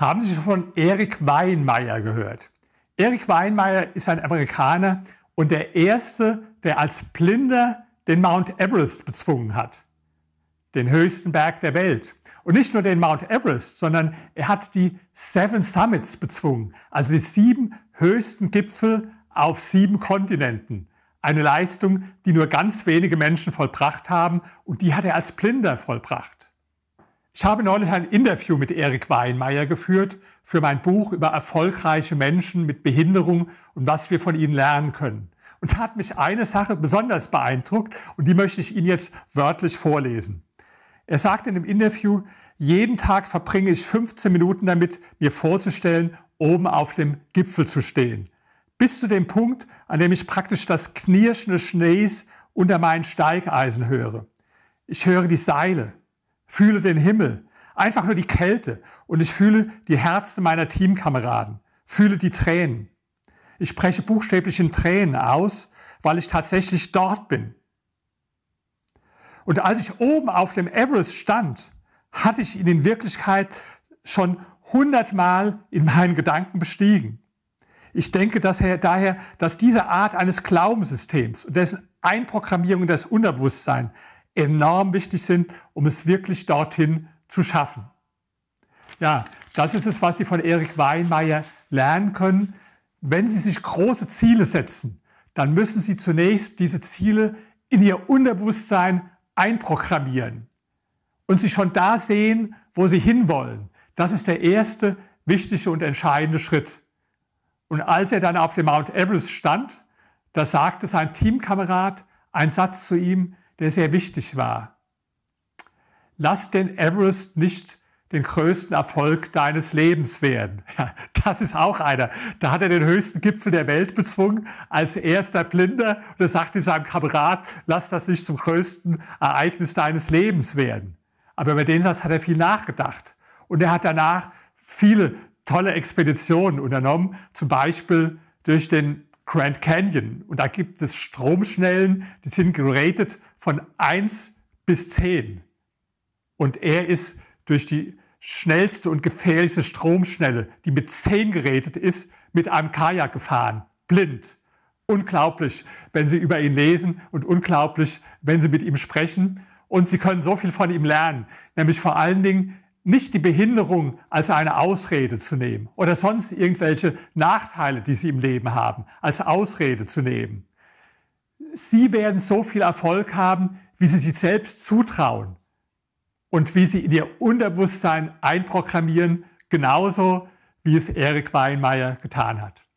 Haben Sie schon von Eric Weinmeier gehört? Eric Weinmeier ist ein Amerikaner und der erste, der als Blinder den Mount Everest bezwungen hat, den höchsten Berg der Welt. Und nicht nur den Mount Everest, sondern er hat die Seven Summits bezwungen, also die sieben höchsten Gipfel auf sieben Kontinenten. Eine Leistung, die nur ganz wenige Menschen vollbracht haben und die hat er als Blinder vollbracht. Ich habe neulich ein Interview mit Erik Weinmeier geführt für mein Buch über erfolgreiche Menschen mit Behinderung und was wir von ihnen lernen können. Und da hat mich eine Sache besonders beeindruckt und die möchte ich Ihnen jetzt wörtlich vorlesen. Er sagt in dem Interview, jeden Tag verbringe ich 15 Minuten damit, mir vorzustellen, oben auf dem Gipfel zu stehen. Bis zu dem Punkt, an dem ich praktisch das Knirschen des Schnees unter meinen Steigeisen höre. Ich höre die Seile, fühle den Himmel, einfach nur die Kälte und ich fühle die Herzen meiner Teamkameraden, fühle die Tränen. Ich spreche buchstäblich in Tränen aus, weil ich tatsächlich dort bin. Und als ich oben auf dem Everest stand, hatte ich ihn in Wirklichkeit schon hundertmal in meinen Gedanken bestiegen. Ich denke dass daher, dass diese Art eines Glaubenssystems und dessen Einprogrammierung in das Unterbewusstsein enorm wichtig sind, um es wirklich dorthin zu schaffen. Ja, das ist es, was Sie von Eric Weinmeier lernen können. Wenn Sie sich große Ziele setzen, dann müssen Sie zunächst diese Ziele in Ihr Unterbewusstsein einprogrammieren und Sie schon da sehen, wo Sie hinwollen. Das ist der erste wichtige und entscheidende Schritt. Und als er dann auf dem Mount Everest stand, da sagte sein Teamkamerad einen Satz zu ihm, der sehr wichtig war. Lass den Everest nicht den größten Erfolg deines Lebens werden. das ist auch einer. Da hat er den höchsten Gipfel der Welt bezwungen als erster Blinder und er sagte in seinem Kamerad, lass das nicht zum größten Ereignis deines Lebens werden. Aber über den Satz hat er viel nachgedacht. Und er hat danach viele tolle Expeditionen unternommen, zum Beispiel durch den Grand Canyon. Und da gibt es Stromschnellen, die sind geratet von 1 bis 10. Und er ist durch die schnellste und gefährlichste Stromschnelle, die mit 10 geratet ist, mit einem Kajak gefahren. Blind. Unglaublich, wenn Sie über ihn lesen und unglaublich, wenn Sie mit ihm sprechen. Und Sie können so viel von ihm lernen. Nämlich vor allen Dingen, nicht die Behinderung als eine Ausrede zu nehmen oder sonst irgendwelche Nachteile, die sie im Leben haben, als Ausrede zu nehmen. Sie werden so viel Erfolg haben, wie sie sich selbst zutrauen und wie sie in ihr Unterbewusstsein einprogrammieren, genauso wie es Erik Weinmeier getan hat.